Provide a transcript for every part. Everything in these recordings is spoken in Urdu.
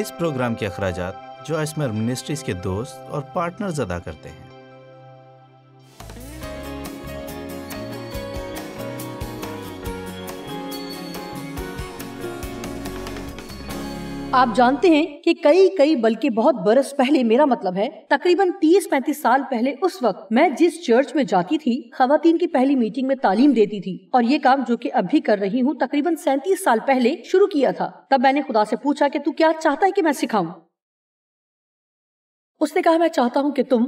اس پروگرام کے اخراجات جو اسمر منسٹریز کے دوست اور پارٹنرز ادا کرتے ہیں آپ جانتے ہیں کہ کئی کئی بلکہ بہت برس پہلے پہلے میرا مطلب ہے تقریباً تیس پینتیس سال اس وقت میں جس چرچ میں جاتی تھی خواتین کی پہلی میٹنگ میں تعلیم دیتی تھی اور یہ کام جو کہ اب بھی کر رہی ہوں تقریباً سینتیس سال پہلے شروع کیا تھا تب میں نے خدا سے پوچھا کہ کیا چاہتا ہے کہ میں سکھاؤں اس نے کہا میں چاہتا ہوں کہ تم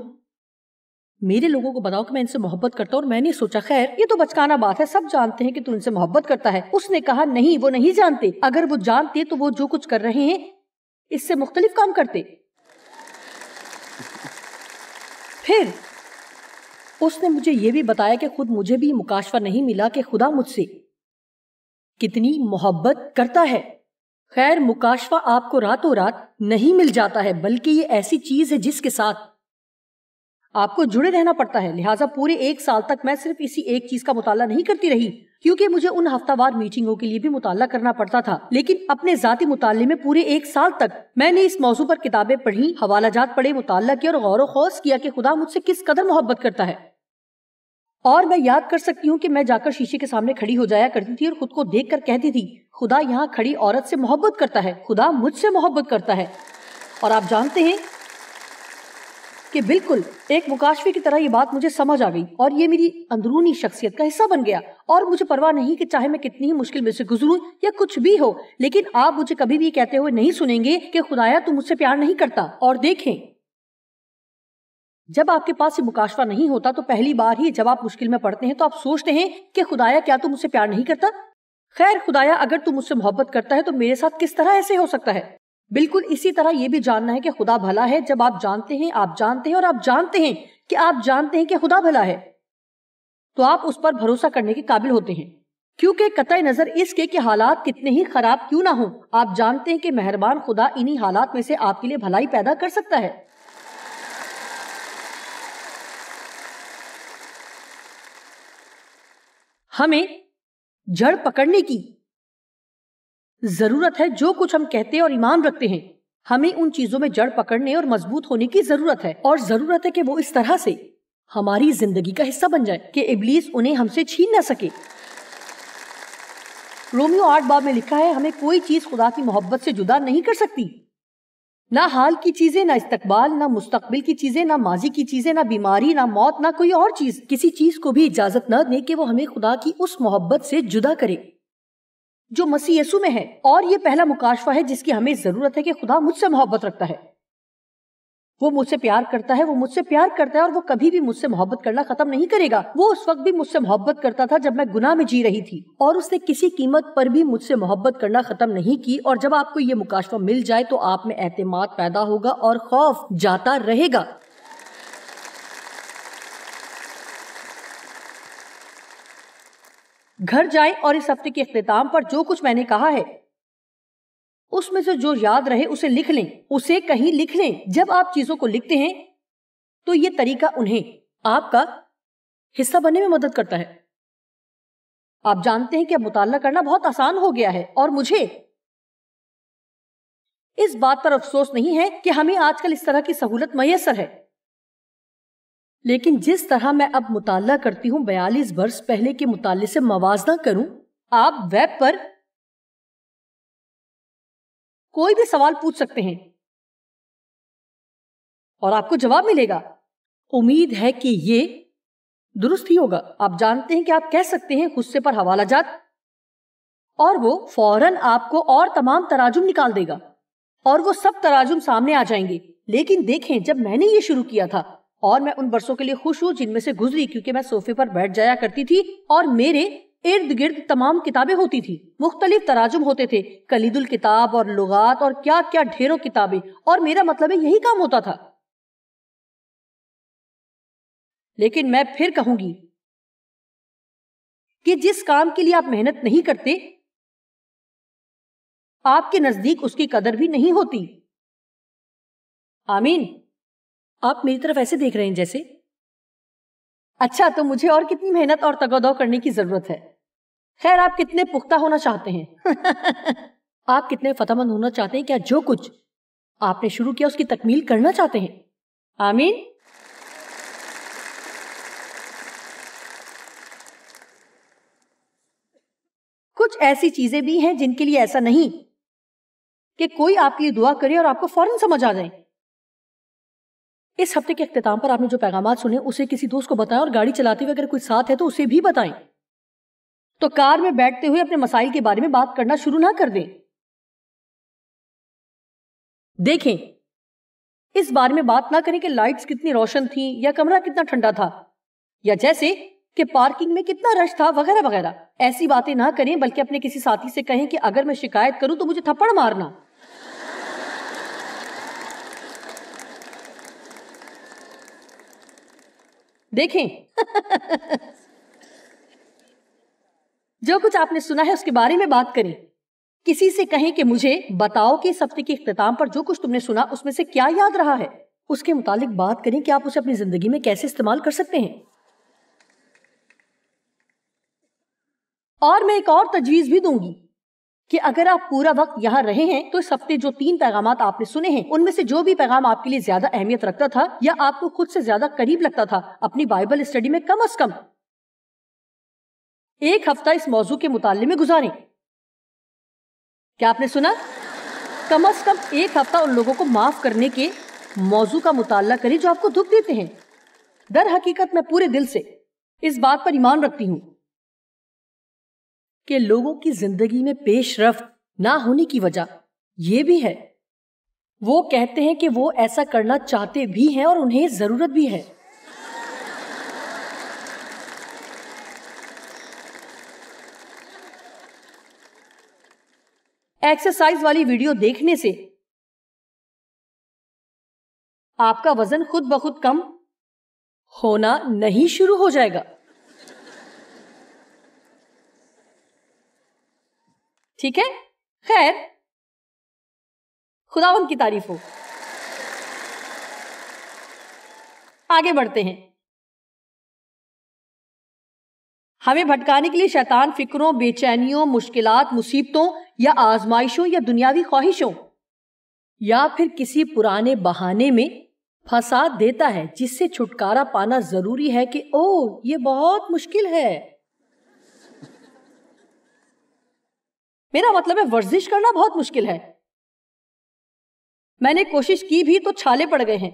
میرے لوگوں کو بتاؤ کہ میں ان سے محبت کرتا ہوں اور میں نے سوچا خیر یہ تو بچکانا بات ہے سب جانتے ہیں کہ تو ان سے محبت کرتا ہے اس نے کہا نہیں وہ نہیں جانتے اگر وہ جانتے تو وہ جو کچھ کر رہے ہیں اس سے مختلف کام کرتے پھر اس نے مجھے یہ بھی بتایا کہ خود مجھے بھی مکاشفہ نہیں ملا کہ خدا مجھ سے کتنی محبت کرتا ہے خیر مکاشفہ آپ کو رات و رات نہیں مل جاتا ہے بلکہ یہ ایسی چیز ہے جس کے ساتھ آپ کو جڑے رہنا پڑتا ہے لہٰذا پورے ایک سال تک میں صرف اسی ایک چیز کا مطالعہ نہیں کرتی رہی کیونکہ مجھے ان ہفتہ وار میٹنگوں کے لیے بھی مطالعہ کرنا پڑتا تھا لیکن اپنے ذاتی مطالعے میں پورے ایک سال تک میں نے اس موضوع پر کتابیں پڑھی حوالہ جات پڑھے مطالعہ کیا اور غور و خوص کیا کہ خدا مجھ سے کس قدر محبت کرتا ہے اور میں یاد کر سکتی ہوں کہ میں جا کر شیشے کے سامنے کھڑی ہو جایا کرتی تھی اور خود کو دیکھ کر کہتی تھی خدا یہاں کھڑی عورت سے محبت کرتا ہے خدا مجھ سے محبت کرتا ہے اور آپ جانتے ہیں کہ بالکل ایک مکاشفے کی طرح یہ بات مجھے سمجھ آ گئی اور یہ میری اندرونی شخصیت کا حصہ بن گیا اور مجھے پرواہ نہیں کہ چاہے میں کتنی مشکل میں سے گزروں یا کچھ بھی ہو لیکن آپ مجھے کبھی بھی کہتے ہوئے نہیں سنیں گے کہ خدایا تو مجھ سے پیار نہیں کرتا اور دیکھیں جب آپ کے پاس یہ مکاشفہ نہیں ہوتا تو پہلی بار ہی جب آپ مشکل میں پڑتے ہیں تو آپ سوچتے ہیں کہ خدایا کیا تم مجھ سے پیار نہیں کرتا خیر خدایا اگر تم مجھ سے محبت کرتا ہے تو میرے ساتھ کس طرح ایسے ہو سکتا ہے بالکل اسی طرح یہ بھی جاننا ہے کہ خدا بھلا ہے جب آپ جانتے ہیں آپ جانتے ہیں اور آپ آپ جانتے جانتے ہیں ہیں کہ کہ خدا بھلا ہے تو آپ اس پر بھروسہ کرنے کے قابل ہوتے ہیں کیونکہ قطع نظر اس کے کہ حالات کتنے ہی خراب کیوں نہ ہوں آپ جانتے ہیں کہ مہربان خدا انہی حالات میں سے آپ کے لیے بھلائی پیدا کر سکتا ہے ہمیں جڑ پکڑنے کی ضرورت ہے جو کچھ ہم کہتے اور ایمان رکھتے ہیں ہمیں ان چیزوں میں جڑ پکڑنے اور مضبوط ہونے کی ضرورت ہے اور ضرورت ہے کہ وہ اس طرح سے ہماری زندگی کا حصہ بن جائے کہ ابلیس انہیں ہم سے چھین نہ سکے رومیو باب میں لکھا ہے ہمیں کوئی چیز خدا کی محبت سے جدا نہیں کر سکتی نہ حال کی چیزیں نہ استقبال نہ مستقبل کی چیزیں نہ ماضی کی چیزیں نہ بیماری نہ موت نہ کوئی اور چیز کسی چیز کو بھی اجازت نہ دیں کہ وہ ہمیں خدا کی اس محبت سے جدا کرے جو مسیح یسو میں ہے اور یہ پہلا مکاشفہ ہے جس کی ہمیں ضرورت ہے کہ خدا مجھ مجھ مجھ سے سے سے محبت رکھتا ہے ہے ہے وہ وہ پیار پیار کرتا کرتا اور وہ کبھی بھی مجھ سے محبت کرنا ختم نہیں کرے گا وہ اس وقت بھی مجھ سے محبت کرتا تھا جب میں گناہ میں جی رہی تھی اور اس نے کسی قیمت پر بھی مجھ سے محبت کرنا ختم نہیں کی اور جب آپ کو یہ مکاشفہ مل جائے تو آپ میں اعتماد پیدا ہوگا اور خوف جاتا رہے گا گھر جائیں اور اس ہفتے کے اختتام پر جو کچھ میں نے کہا ہے اس میں سے جو یاد رہے اسے لکھ لیں اسے کہیں لکھ لیں جب آپ چیزوں کو لکھتے ہیں تو یہ طریقہ انہیں آپ کا حصہ بننے میں مدد کرتا ہے آپ جانتے ہیں کہ اب مطالعہ کرنا بہت آسان ہو گیا ہے اور مجھے اس بات پر افسوس نہیں ہے کہ ہمیں آج کل اس طرح کی سہولت میسر ہے لیکن جس طرح میں اب مطالعہ کرتی ہوں بیالیس برس پہلے کے مطالعے سے موازنہ کروں آپ ویب پر کوئی بھی سوال پوچھ سکتے ہیں اور آپ کو جواب ملے گا امید ہے کہ یہ درست ہی ہوگا آپ جانتے ہیں کہ آپ کہہ سکتے ہیں غصے پر حوالہ جات اور وہ فوراً آپ کو اور تمام تراجم نکال دے گا اور وہ سب تراجم سامنے آ جائیں گے لیکن دیکھیں جب میں نے یہ شروع کیا تھا اور میں ان برسوں کے لیے خوش ہوں جن میں سے گزری کیونکہ میں صوفے پر بیٹھ جایا کرتی تھی اور میرے ارد گرد تمام کتابیں ہوتی تھی مختلف تراجم ہوتے تھے کلید الکتاب اور لغات اور کیا کیا ڈھیروں کتابیں اور میرا مطلب ہے یہی کام ہوتا تھا لیکن میں پھر کہوں گی کہ جس کام کے لیے آپ محنت نہیں کرتے آپ کے نزدیک اس کی قدر بھی نہیں ہوتی آمین آپ میری طرف ایسے دیکھ رہے ہیں جیسے اچھا تو مجھے اور کتنی محنت اور تگودو کرنے کی ضرورت ہے خیر آپ کتنے پختہ ہونا چاہتے ہیں آپ کتنے فتح مند ہونا چاہتے ہیں کیا جو کچھ آپ نے شروع کیا اس کی تکمیل کرنا چاہتے ہیں آمین کچھ ایسی چیزیں بھی ہیں جن کے لیے ایسا نہیں کہ کوئی آپ کی دعا کرے اور آپ کو فوراً سمجھ آ جائیں اس ہفتے کے اختتام پر آپ نے جو پیغامات سنے اسے کسی دوست کو بتائیں اور گاڑی چلاتے ہوئے اگر کوئی ساتھ ہے تو اسے بھی بتائیں تو کار میں بیٹھتے ہوئے اپنے مسائل کے بارے میں بات کرنا شروع نہ کر دیں دیکھیں اس بارے میں بات نہ کریں کہ لائٹس کتنی روشن تھی یا کمرہ کتنا ٹھنڈا تھا یا جیسے کہ پارکنگ میں کتنا رش تھا وغیرہ وغیرہ ایسی باتیں نہ کریں بلکہ اپنے کسی ساتھی سے کہیں کہ اگر میں شکایت کروں تو مجھے تھپڑ مارنا دیکھیں جو کچھ آپ نے سنا ہے اس کے بارے میں بات کریں کسی سے کہیں کہ مجھے بتاؤ کہ ہفتے کے اختتام پر جو کچھ تم نے سنا اس میں سے کیا یاد رہا ہے اس کے متعلق بات کریں کہ آپ اسے اپنی زندگی میں کیسے استعمال کر سکتے ہیں اور میں ایک اور تجویز بھی دوں گی کہ اگر آپ پورا وقت یہاں رہے ہیں تو اس ہفتے جو تین پیغامات آپ نے سنے ہیں ان میں سے جو بھی پیغام آپ کے لیے زیادہ اہمیت رکھتا تھا یا آپ کو خود سے زیادہ قریب لگتا تھا اپنی بائبل اسٹڈی میں کم از کم ایک ہفتہ اس موضوع کے مطالعے میں گزاریں کیا آپ نے سنا کم از کم ایک ہفتہ ان لوگوں کو معاف کرنے کے موضوع کا مطالعہ کریں جو آپ کو دکھ دیتے ہیں در حقیقت میں پورے دل سے اس بات پر ایمان رکھتی ہوں کہ لوگوں کی زندگی میں پیش رفت نہ ہونے کی وجہ یہ بھی ہے وہ کہتے ہیں کہ وہ ایسا کرنا چاہتے بھی ہیں اور انہیں ضرورت بھی ہے ایکسرسائز والی ویڈیو دیکھنے سے آپ کا وزن خود بخود کم ہونا نہیں شروع ہو جائے گا ٹھیک ہے خیر خدا کی تعریف ہو آگے بڑھتے ہیں ہمیں بھٹکانے کے لیے شیطان فکروں بے چینیوں مشکلات مصیبتوں یا آزمائشوں یا دنیاوی خواہشوں یا پھر کسی پرانے بہانے میں پھنسا دیتا ہے جس سے چھٹکارا پانا ضروری ہے کہ او یہ بہت مشکل ہے میرا مطلب ہے ورزش کرنا بہت مشکل ہے میں نے کوشش کی بھی تو چھالے پڑ گئے ہیں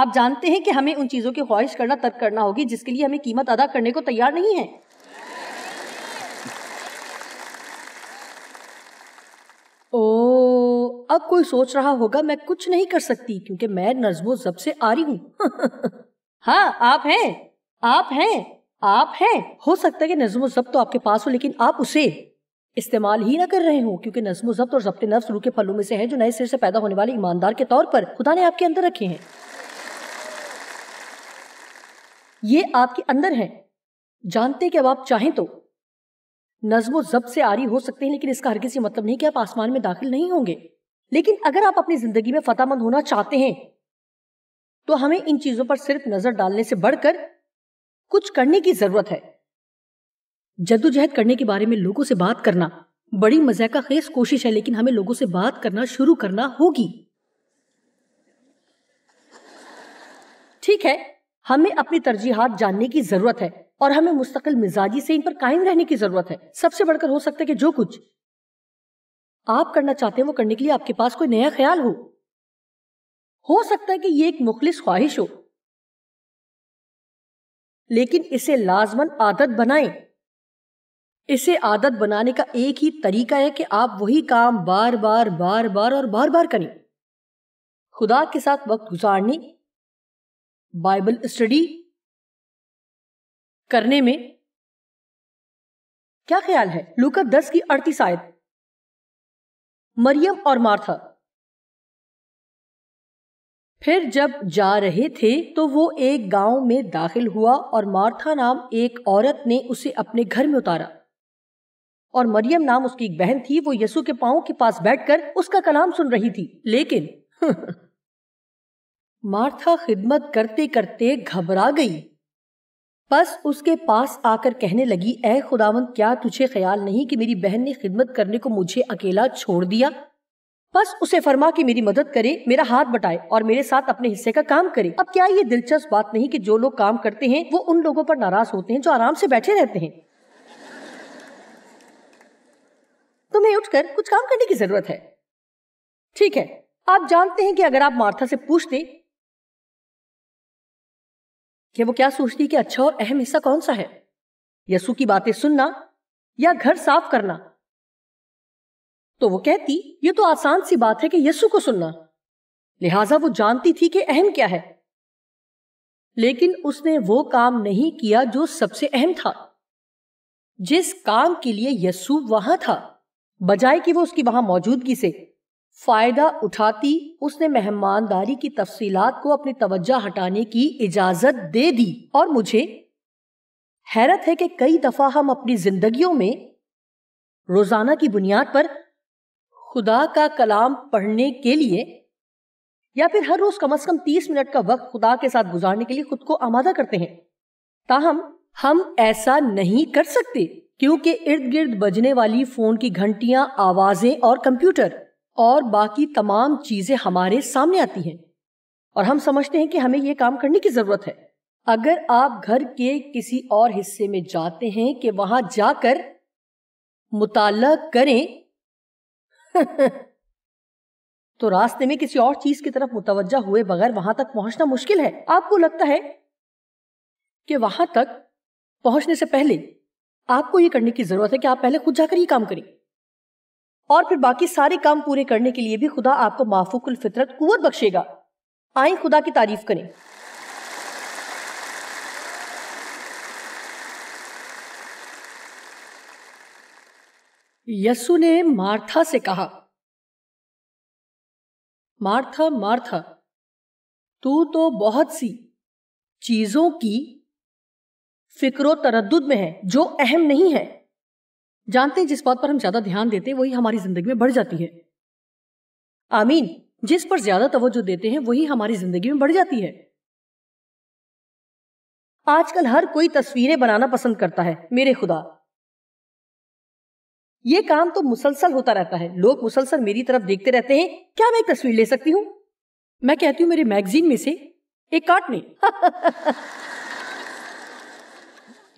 آپ جانتے ہیں کہ ہمیں ان چیزوں کی خواہش کرنا تک کرنا ہوگی جس کے لیے ہمیں قیمت ادا کرنے کو تیار نہیں ہے او اب کوئی سوچ رہا ہوگا میں کچھ نہیں کر سکتی کیونکہ میں نظم و ضبط سے آ رہی ہوں ہاں آپ ہیں آپ ہیں آپ ہیں ہو سکتا ہے کہ نظم و ضبط تو آپ کے پاس ہو لیکن آپ اسے استعمال ہی نہ کر رہے ہو کیونکہ نظم و ضبط اور ضبط نفس روح کے پھلوں میں سے ہیں جو نئے سر سے پیدا ہونے والے ایماندار کے طور پر خدا نے آپ آپ کے کے اندر اندر رکھے ہیں یہ جانتے کہ اب آپ چاہیں تو نظم و ضبط سے آری ہو سکتے ہیں لیکن اس کا ہر کسی مطلب نہیں کہ آپ آسمان میں داخل نہیں ہوں گے لیکن اگر آپ اپنی زندگی میں فتح مند ہونا چاہتے ہیں تو ہمیں ان چیزوں پر صرف نظر ڈالنے سے بڑھ کر کچھ کرنے کی ضرورت ہے جدوجہد کرنے کے بارے میں لوگوں سے بات کرنا بڑی مزہ کا خیز کوشش ہے لیکن ہمیں لوگوں سے بات کرنا شروع کرنا ہوگی ٹھیک ہے ہمیں اپنی ترجیحات جاننے کی ضرورت ہے اور ہمیں مستقل مزاجی سے ان پر قائم رہنے کی ضرورت ہے سب سے بڑھ کر ہو سکتا ہے کہ جو کچھ آپ کرنا چاہتے ہیں وہ کرنے کے لیے آپ کے پاس کوئی نیا خیال ہو ہو سکتا ہے کہ یہ ایک مخلص خواہش ہو لیکن اسے لازمن عادت بنائیں اسے عادت بنانے کا ایک ہی طریقہ ہے کہ آپ وہی کام بار بار بار بار اور بار بار کریں خدا کے ساتھ وقت گزارنے بائبل اسٹڈی کرنے میں کیا خیال ہے لوکا دس کی اڑتیس آیت مریم اور مارتھا پھر جب جا رہے تھے تو وہ ایک گاؤں میں داخل ہوا اور مارتھا نام ایک عورت نے اسے اپنے گھر میں اتارا اور مریم نام اس کی ایک بہن تھی وہ یسو کے پاؤں کے پاس بیٹھ کر اس کا کلام سن رہی تھی لیکن مارتھا خدمت کرتے کرتے گھبرا گئی بس اس کے پاس آ کر کہنے لگی اے خداون کیا تجھے خیال نہیں کہ میری بہن نے خدمت کرنے کو مجھے اکیلا چھوڑ دیا بس اسے فرما کہ میری مدد کرے میرا ہاتھ بٹائے اور میرے ساتھ اپنے حصے کا کام کرے اب کیا یہ دلچسپ بات نہیں کہ جو لوگ کام کرتے ہیں وہ ان لوگوں پر ناراض ہوتے ہیں جو آرام سے بیٹھے رہتے ہیں تمہیں اٹھ کر کچھ کام کرنے کی ضرورت ہے ٹھیک ہے آپ جانتے ہیں کہ اگر آپ مارتھا سے پوچھتے کہ وہ کیا سوچتی کہ اچھا اور اہم حصہ کون سا ہے یسو کی باتیں سننا یا گھر صاف کرنا تو وہ کہتی یہ تو آسان سی بات ہے کہ یسو کو سننا لہٰذا وہ جانتی تھی کہ اہم کیا ہے لیکن اس نے وہ کام نہیں کیا جو سب سے اہم تھا جس کام کے لیے یسو وہاں تھا بجائے کہ وہ اس کی وہاں موجودگی سے فائدہ اٹھاتی اس نے مہمانداری کی تفصیلات کو اپنی توجہ ہٹانے کی اجازت دے دی اور مجھے حیرت ہے کہ کئی دفعہ ہم اپنی زندگیوں میں روزانہ کی بنیاد پر خدا کا کلام پڑھنے کے لیے یا پھر ہر روز کم از کم تیس منٹ کا وقت خدا کے ساتھ گزارنے کے لیے خود کو آمادہ کرتے ہیں تاہم ہم ایسا نہیں کر سکتے کیونکہ ارد گرد بجنے والی فون کی گھنٹیاں آوازیں اور کمپیوٹر اور باقی تمام چیزیں ہمارے سامنے آتی ہیں اور ہم سمجھتے ہیں کہ ہمیں یہ کام کرنے کی ضرورت ہے اگر آپ گھر کے کسی اور حصے میں جاتے ہیں کہ وہاں جا کر مطالعہ کریں تو راستے میں کسی اور چیز کی طرف متوجہ ہوئے بغیر وہاں تک پہنچنا مشکل ہے آپ کو لگتا ہے کہ وہاں تک پہنچنے سے پہلے آپ کو یہ کرنے کی ضرورت ہے کہ آپ پہلے خود جا کر یہ کام کریں اور پھر باقی سارے کام پورے کرنے کے لیے بھی خدا آپ کو معفوق الفطرت قوت بخشے گا آئیں خدا کی تعریف کریں یسو نے مارتھا سے کہا مارتھا مارتھا تو تو بہت سی چیزوں کی فکر و تردد میں ہے جو اہم نہیں ہے جانتے ہیں جس بات پر ہم زیادہ دھیان دیتے وہی ہماری زندگی میں بڑھ جاتی ہے آمین جس پر زیادہ توجہ دیتے ہیں وہی ہماری زندگی میں بڑھ جاتی ہے آج کل ہر کوئی تصویریں بنانا پسند کرتا ہے میرے خدا یہ کام تو مسلسل ہوتا رہتا ہے لوگ مسلسل میری طرف دیکھتے رہتے ہیں کیا میں ایک تصویر لے سکتی ہوں میں کہتی ہوں میرے میگزین میں سے ایک کارٹ میں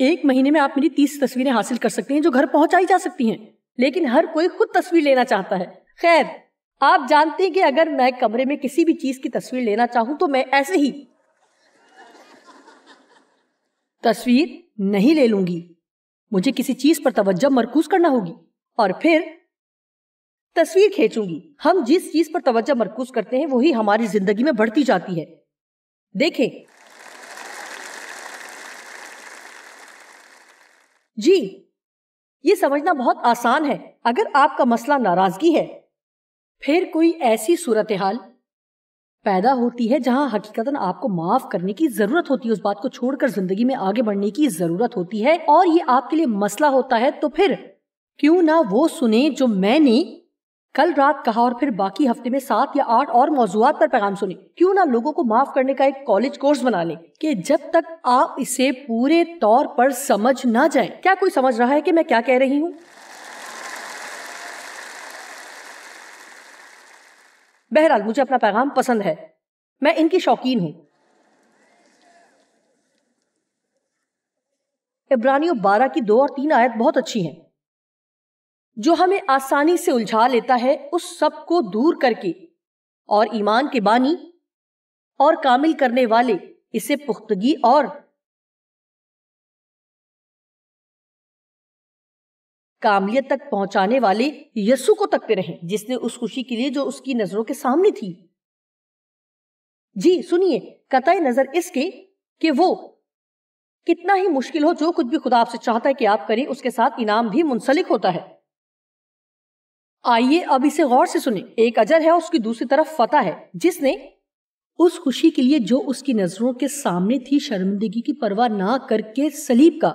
ایک مہینے میں آپ میری تیس تصویریں حاصل کر سکتے ہیں جو گھر پہنچائی جا سکتی ہیں لیکن ہر کوئی خود تصویر لینا چاہتا ہے خیر آپ جانتے ہیں کہ اگر میں کمرے میں کسی بھی چیز کی تصویر لینا چاہوں تو میں ایسے ہی تصویر نہیں لے لوں گی مجھے کسی چیز پر توجہ مرکوز کرنا ہوگی اور پھر تصویر کھینچوں گی ہم جس چیز پر توجہ مرکوز کرتے ہیں وہی ہماری زندگی میں بڑھتی جاتی ہے دیکھیں جی یہ سمجھنا بہت آسان ہے اگر آپ کا مسئلہ ناراضگی ہے پھر کوئی ایسی صورتحال پیدا ہوتی ہے جہاں حقیقت آپ کو معاف کرنے کی ضرورت ہوتی ہے اس بات کو چھوڑ کر زندگی میں آگے بڑھنے کی ضرورت ہوتی ہے اور یہ آپ کے لیے مسئلہ ہوتا ہے تو پھر کیوں نہ وہ سنیں جو میں نے کل رات کہا اور پھر باقی ہفتے میں سات یا آٹھ اور موضوعات پر پیغام سنیں کیوں نہ لوگوں کو معاف کرنے کا ایک کالج کورس بنا لیں کہ جب تک آپ اسے پورے طور پر سمجھ نہ جائیں کیا کوئی سمجھ رہا ہے کہ میں کیا کہہ رہی ہوں بہرحال مجھے اپنا پیغام پسند ہے میں ان کی شوقین ہوں عبرانیوں بارہ کی دو اور تین آیت بہت اچھی ہیں جو ہمیں آسانی سے الجھا لیتا ہے اس سب کو دور کر کے اور ایمان کے بانی اور کامل کرنے والے اسے پختگی اور کاملیت تک پہنچانے والے یسو کو تک پہ جس نے اس خوشی کے لیے جو اس کی نظروں کے سامنے تھی جی سنیے قطع نظر اس کے کہ وہ کتنا ہی مشکل ہو جو کچھ بھی خدا آپ سے چاہتا ہے کہ آپ کریں اس کے ساتھ انعام بھی منسلک ہوتا ہے آئیے اب اسے غور سے سنیں ایک اجر ہے اس کی دوسری طرف فتح ہے جس نے اس خوشی کے لیے جو اس کی نظروں کے سامنے تھی شرمندگی کی پرواہ نہ کر کے سلیب کا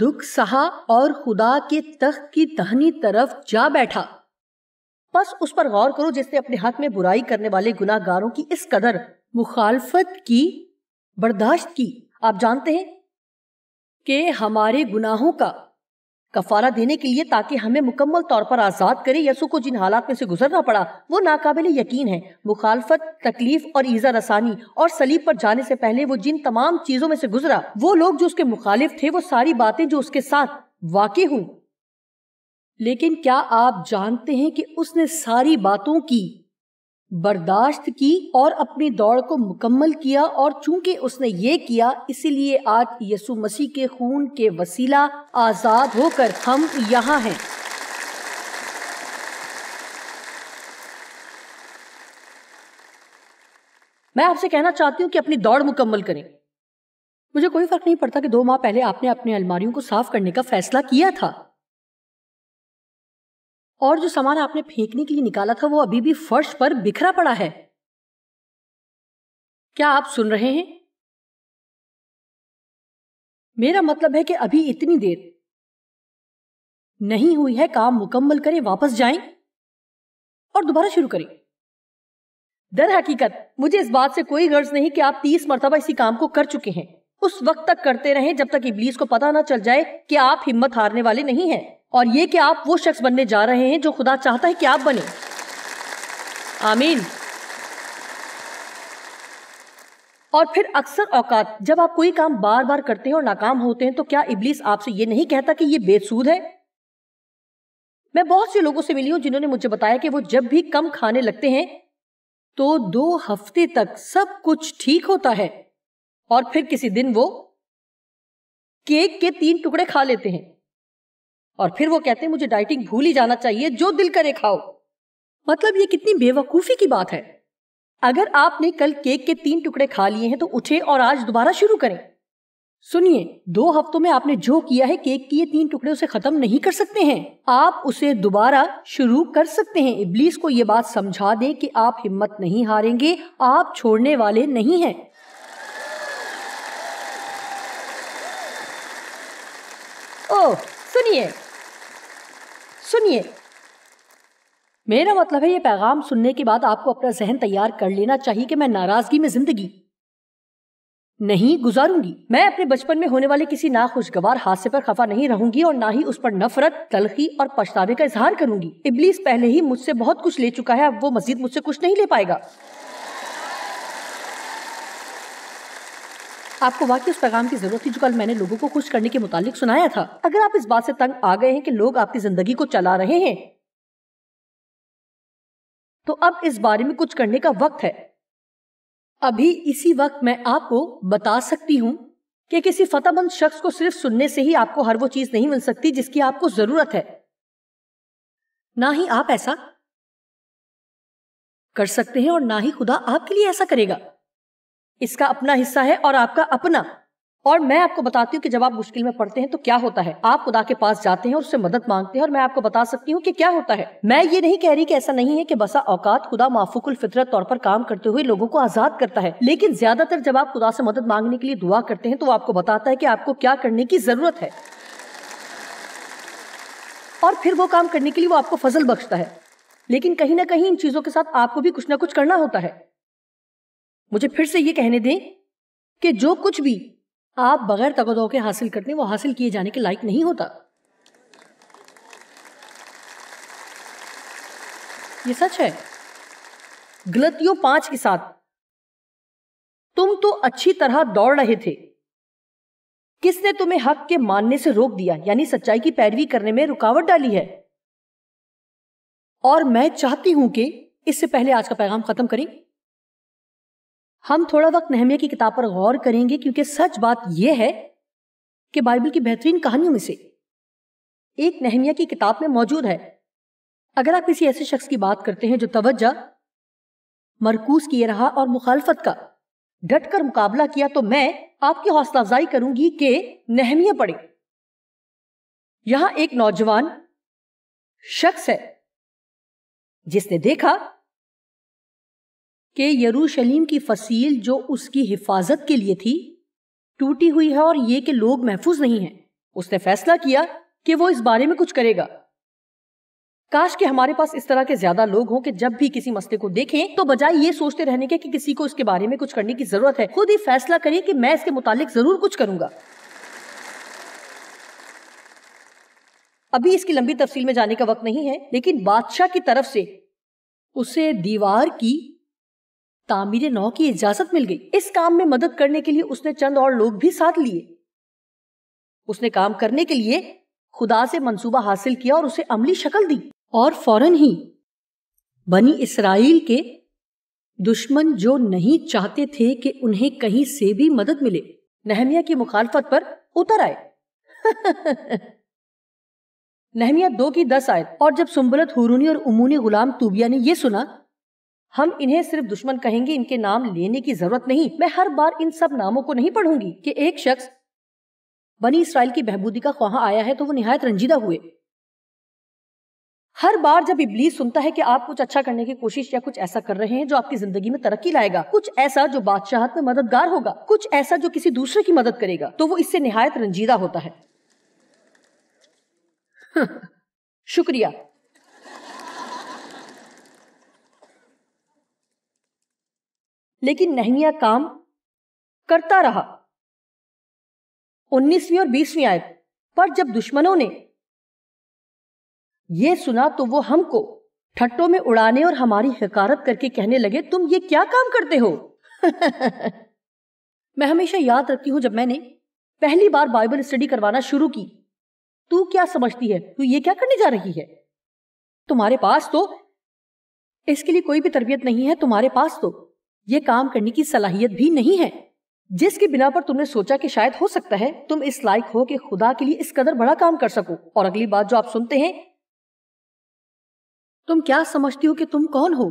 دکھ سہا اور خدا کے تخت کی دہنی طرف جا بیٹھا بس اس پر غور کرو جس نے اپنے ہاتھ میں برائی کرنے والے گناہ گاروں کی اس قدر مخالفت کی برداشت کی آپ جانتے ہیں کہ ہمارے گناہوں کا کفارہ دینے کے لیے تاکہ ہمیں مکمل طور پر آزاد کرے یسو کو جن حالات میں سے گزرنا پڑا وہ ناقابل یقین ہے مخالفت تکلیف اور ایزا رسانی اور سلیب پر جانے سے پہلے وہ جن تمام چیزوں میں سے گزرا وہ لوگ جو اس کے مخالف تھے وہ ساری باتیں جو اس کے ساتھ واقع ہوں لیکن کیا آپ جانتے ہیں کہ اس نے ساری باتوں کی برداشت کی اور اپنی دوڑ کو مکمل کیا اور چونکہ اس نے یہ کیا اسی لیے آج یسو مسیح کے خون کے وسیلہ آزاد ہو کر ہم یہاں ہیں میں آپ سے کہنا چاہتی ہوں کہ اپنی دوڑ مکمل کریں مجھے کوئی فرق نہیں پڑتا کہ دو ماہ پہلے آپ نے اپنے الماریوں کو صاف کرنے کا فیصلہ کیا تھا اور جو سامان آپ نے پھینکنے کے لیے نکالا تھا وہ ابھی بھی فرش پر بکھرا پڑا ہے کیا آپ سن رہے ہیں میرا مطلب ہے کہ ابھی اتنی دیر نہیں ہوئی ہے کام مکمل کریں واپس جائیں اور دوبارہ شروع کریں در حقیقت مجھے اس بات سے کوئی غرض نہیں کہ آپ تیس مرتبہ اسی کام کو کر چکے ہیں اس وقت تک کرتے رہیں جب تک ابلیس کو پتا نہ چل جائے کہ آپ ہمت ہارنے والے نہیں ہیں اور یہ کہ آپ وہ شخص بننے جا رہے ہیں جو خدا چاہتا ہے کہ آپ بنیں آمین اور پھر اکثر اوقات جب آپ کوئی کام بار بار کرتے ہیں اور ناکام ہوتے ہیں تو کیا ابلیس آپ سے یہ نہیں کہتا کہ یہ بے سود ہے میں بہت سے لوگوں سے ملی ہوں جنہوں نے مجھے بتایا کہ وہ جب بھی کم کھانے لگتے ہیں تو دو ہفتے تک سب کچھ ٹھیک ہوتا ہے اور پھر کسی دن وہ کیک کے تین ٹکڑے کھا لیتے ہیں اور پھر وہ کہتے ہیں مجھے ڈائٹنگ بھول ہی جانا چاہیے جو دل کرے کھاؤ مطلب یہ کتنی بے وقوفی کی بات ہے اگر آپ نے کل کیک کے تین ٹکڑے کھا لیے ہیں تو اٹھے اور آج دوبارہ شروع کریں سنیے دو ہفتوں میں آپ نے جو کیا ہے کیک کی یہ تین ٹکڑے اسے ختم نہیں کر سکتے ہیں آپ اسے دوبارہ شروع کر سکتے ہیں ابلیس کو یہ بات سمجھا دیں کہ آپ ہمت نہیں ہاریں گے آپ چھوڑنے والے نہیں ہے سنیے سنیے میرا مطلب ہے یہ پیغام سننے کے بعد آپ کو اپنا ذہن تیار کر لینا چاہیے کہ میں ناراضگی میں زندگی نہیں گزاروں گی میں اپنے بچپن میں ہونے والے کسی ناخوشگوار حادثے پر خفا نہیں رہوں گی اور نہ ہی اس پر نفرت تلخی اور پچھتاوے کا اظہار کروں گی ابلیس پہلے ہی مجھ سے بہت کچھ لے چکا ہے اب وہ مزید مجھ سے کچھ نہیں لے پائے گا آپ کو واقعی اس پیغام کی ضرورت تھی جو کل میں نے لوگوں کو خوش کرنے کے متعلق سنایا تھا اگر آپ اس بات سے تنگ آ گئے ہیں کہ لوگ آپ کی زندگی کو چلا رہے ہیں تو اب اس بارے میں کچھ کرنے کا وقت ہے ابھی اسی وقت میں آپ کو بتا سکتی ہوں کہ کسی فتح مند شخص کو صرف سننے سے ہی آپ کو ہر وہ چیز نہیں مل سکتی جس کی آپ کو ضرورت ہے نہ ہی آپ ایسا کر سکتے ہیں اور نہ ہی خدا آپ کے لیے ایسا کرے گا اس کا اپنا حصہ ہے اور آپ کا اپنا اور میں آپ کو بتاتی ہوں کہ جب آپ مشکل میں پڑھتے ہیں تو کیا ہوتا ہے آپ خدا کے پاس جاتے ہیں اور مدد مانگتے ہیں اور میں آپ کو بتا سکتی ہوں کہ کیا ہوتا ہے میں یہ نہیں کہہ رہی کہ ایسا نہیں ہے کہ بسا اوقات خدا معفوق الفطرت طور پر کام کرتے ہوئے لوگوں کو آزاد کرتا ہے لیکن زیادہ تر جب آپ خدا سے مدد مانگنے کے لیے دعا کرتے ہیں تو وہ آپ کو بتاتا ہے کہ آپ کو کیا کرنے کی ضرورت ہے اور پھر وہ کام کرنے کے لیے وہ آپ کو فضل بخشتا ہے لیکن کہیں نہ کہیں ان چیزوں کے ساتھ آپ کو بھی کچھ نہ کچھ کرنا ہوتا ہے مجھے پھر سے یہ کہنے دیں کہ جو کچھ بھی آپ بغیر کے حاصل کرتے ہیں وہ حاصل کیے جانے کے لائق نہیں ہوتا یہ سچ ہے گلتیوں پانچ کے ساتھ تم تو اچھی طرح دوڑ رہے تھے کس نے تمہیں حق کے ماننے سے روک دیا یعنی سچائی کی پیروی کرنے میں رکاوٹ ڈالی ہے اور میں چاہتی ہوں کہ اس سے پہلے آج کا پیغام ختم کریں ہم تھوڑا وقت نہمیہ کی کتاب پر غور کریں گے کیونکہ سچ بات یہ ہے کہ بائبل کی بہترین کہانیوں میں سے ایک نہمیہ کی کتاب میں موجود ہے اگر آپ کسی ایسے شخص کی بات کرتے ہیں جو توجہ مرکوز کیے رہا اور مخالفت کا ڈٹ کر مقابلہ کیا تو میں آپ کی حوصلہ افزائی کروں گی کہ نہمیہ پڑھے یہاں ایک نوجوان شخص ہے جس نے دیکھا کہ یروشلیم کی فصیل جو اس کی حفاظت کے لیے تھی ٹوٹی ہوئی ہے اور یہ کہ لوگ محفوظ نہیں ہیں اس نے فیصلہ کیا کہ وہ اس بارے میں کچھ کرے گا کاش کہ ہمارے پاس اس طرح کے زیادہ لوگ ہوں کہ جب بھی کسی مسئلے کو دیکھیں تو بجائے یہ سوچتے رہنے کے کہ کسی کو اس کے بارے میں کچھ کرنے کی ضرورت ہے خود ہی فیصلہ کریں کہ میں اس کے متعلق ضرور کچھ کروں گا ابھی اس کی لمبی تفصیل میں جانے کا وقت نہیں ہے لیکن بادشاہ کی طرف سے اسے دیوار کی تعمیر نو کی اجازت مل گئی اس کام میں مدد کرنے کے لیے اس نے چند اور لوگ بھی ساتھ لیے لیے اس نے کام کرنے کے خدا سے منصوبہ حاصل کیا اور اسے عملی شکل دی اور ہی بنی اسرائیل کے دشمن جو نہیں چاہتے تھے کہ انہیں کہیں سے بھی مدد ملے نہمیہ کی مخالفت پر اتر آئے نہمیہ دو کی دس آئے اور جب سمبلت ہورونی اور امونی غلام توبیا نے یہ سنا ہم انہیں صرف دشمن کہیں گے ان کے نام لینے کی ضرورت نہیں میں ہر بار ان سب ناموں کو نہیں پڑھوں گی کہ ایک شخص بنی اسرائیل کی بہبودی کا خواہاں آیا ہے تو وہ نہایت رنجیدہ ہوئے ہر بار جب ابلیس سنتا ہے کہ آپ کچھ اچھا کرنے کی کوشش یا کچھ ایسا کر رہے ہیں جو آپ کی زندگی میں ترقی لائے گا کچھ ایسا جو بادشاہت میں مددگار ہوگا کچھ ایسا جو کسی دوسرے کی مدد کرے گا تو وہ اس سے نہایت رنجیدہ ہوتا ہے شکریہ لیکن نہیا کام کرتا رہا انیسویں اور بیسویں آئے پر جب دشمنوں نے یہ سنا تو وہ ہم کو میں اڑانے اور ہماری حکارت کر کے کہنے لگے تم یہ کیا کام کرتے ہو میں ہمیشہ یاد رکھتی ہوں جب میں نے پہلی بار بائبل اسٹڈی کروانا شروع کی تو کیا سمجھتی ہے تو یہ کیا کرنے جا رہی ہے تمہارے پاس تو اس کے لیے کوئی بھی تربیت نہیں ہے تمہارے پاس تو یہ کام کرنے کی صلاحیت بھی نہیں ہے جس کی بنا پر تم نے سوچا کہ شاید ہو سکتا ہے تم اس لائک ہو کہ خدا کے لیے اس قدر بڑا کام کر سکو اور اگلی بات جو آپ سنتے ہیں تم کیا سمجھتی ہو کہ تم کون ہو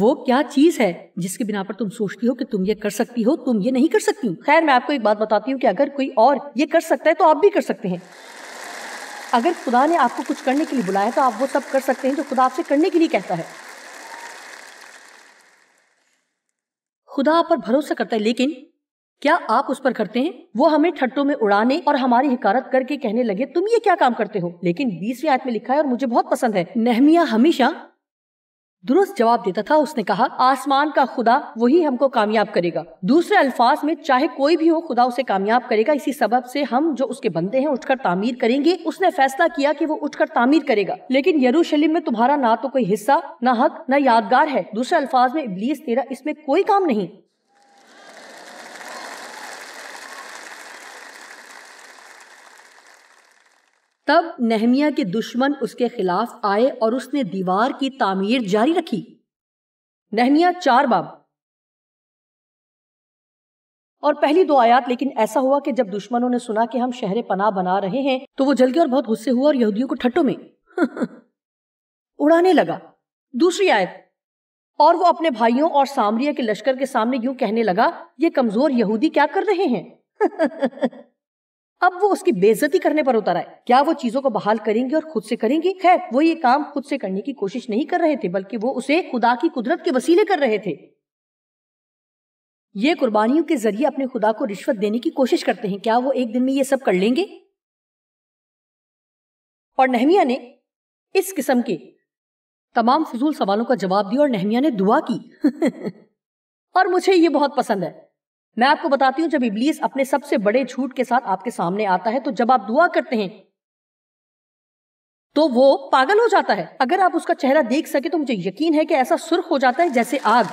وہ کیا چیز ہے جس کے بنا پر تم سوچتی ہو کہ تم یہ کر سکتی ہو تم یہ نہیں کر سکتی خیر میں آپ کو ایک بات بتاتی ہوں کہ اگر کوئی اور یہ کر سکتا ہے تو آپ بھی کر سکتے ہیں اگر خدا نے آپ کو کچھ کرنے کے لیے بلایا تو آپ وہ سب کر سکتے ہیں جو خدا آپ سے کرنے کے لیے کہتا ہے خدا آپ پر بھروسہ کرتا ہے لیکن کیا آپ اس پر کرتے ہیں وہ ہمیں ٹھٹوں میں اڑانے اور ہماری حکارت کر کے کہنے لگے تم یہ کیا کام کرتے ہو لیکن بیسویں آیت میں لکھا ہے اور مجھے بہت پسند ہے نہمیا ہمیشہ درست جواب دیتا تھا اس نے کہا آسمان کا خدا وہی ہم کو کامیاب کرے گا دوسرے الفاظ میں چاہے کوئی بھی ہو خدا اسے کامیاب کرے گا اسی سبب سے ہم جو اس کے بندے ہیں اٹھ کر تعمیر کریں گے اس نے فیصلہ کیا کہ وہ اٹھ کر تعمیر کرے گا لیکن یروشلم میں تمہارا نہ تو کوئی حصہ نہ حق نہ یادگار ہے دوسرے الفاظ میں ابلیس تیرا اس میں کوئی کام نہیں تب نہمیا کے دشمن اس کے خلاف آئے اور اس نے دیوار کی تعمیر جاری رکھی نہمیا چار باب اور پہلی دو آیات لیکن ایسا ہوا کہ جب دشمنوں نے سنا کہ ہم شہر پناہ بنا رہے ہیں تو وہ جل گئے اور بہت غصے ہوا اور یہودیوں کو ٹھٹوں میں اڑانے لگا دوسری آیت اور وہ اپنے بھائیوں اور سامریہ کے لشکر کے سامنے یوں کہنے لگا یہ کمزور یہودی کیا کر رہے ہیں اب وہ اس کی بےزتی کرنے پر اتر آئے کیا وہ چیزوں کو بحال کریں گے اور خود سے کریں گے خیر وہ یہ کام خود سے کرنے کی کوشش نہیں کر رہے تھے بلکہ وہ اسے خدا کی قدرت کے وسیلے کر رہے تھے یہ قربانیوں کے ذریعے اپنے خدا کو رشوت دینے کی کوشش کرتے ہیں کیا وہ ایک دن میں یہ سب کر لیں گے اور نحمیا نے اس قسم کے تمام فضول سوالوں کا جواب دیا اور نحمیا نے دعا کی اور مجھے یہ بہت پسند ہے میں آپ کو بتاتی ہوں جب ابلیس اپنے سب سے بڑے جھوٹ کے ساتھ آپ کے سامنے آتا ہے تو جب آپ دعا کرتے ہیں تو وہ پاگل ہو جاتا ہے اگر آپ اس کا چہرہ دیکھ سکے تو مجھے یقین ہے کہ ایسا سرخ ہو جاتا ہے جیسے آگ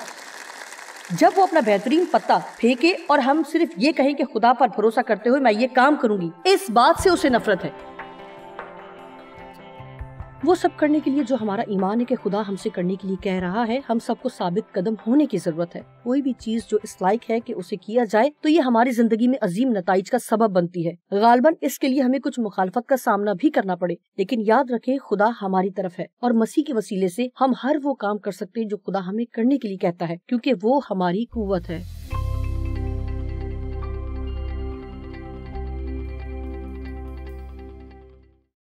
جب وہ اپنا بہترین پتہ پھینکے اور ہم صرف یہ کہیں کہ خدا پر بھروسہ کرتے ہوئے میں یہ کام کروں گی اس بات سے اسے نفرت ہے وہ سب کرنے کے لیے جو ہمارا ایمان ہے کہ خدا ہم سے کرنے کے لیے کہہ رہا ہے ہم سب کو ثابت قدم ہونے کی ضرورت ہے کوئی بھی چیز جو اس لائق ہے کہ اسے کیا جائے تو یہ ہماری زندگی میں عظیم نتائج کا سبب بنتی ہے غالباً اس کے لیے ہمیں کچھ مخالفت کا سامنا بھی کرنا پڑے لیکن یاد رکھے خدا ہماری طرف ہے اور مسیح کے وسیلے سے ہم ہر وہ کام کر سکتے ہیں جو خدا ہمیں کرنے کے لیے کہتا ہے کیونکہ وہ ہماری قوت ہے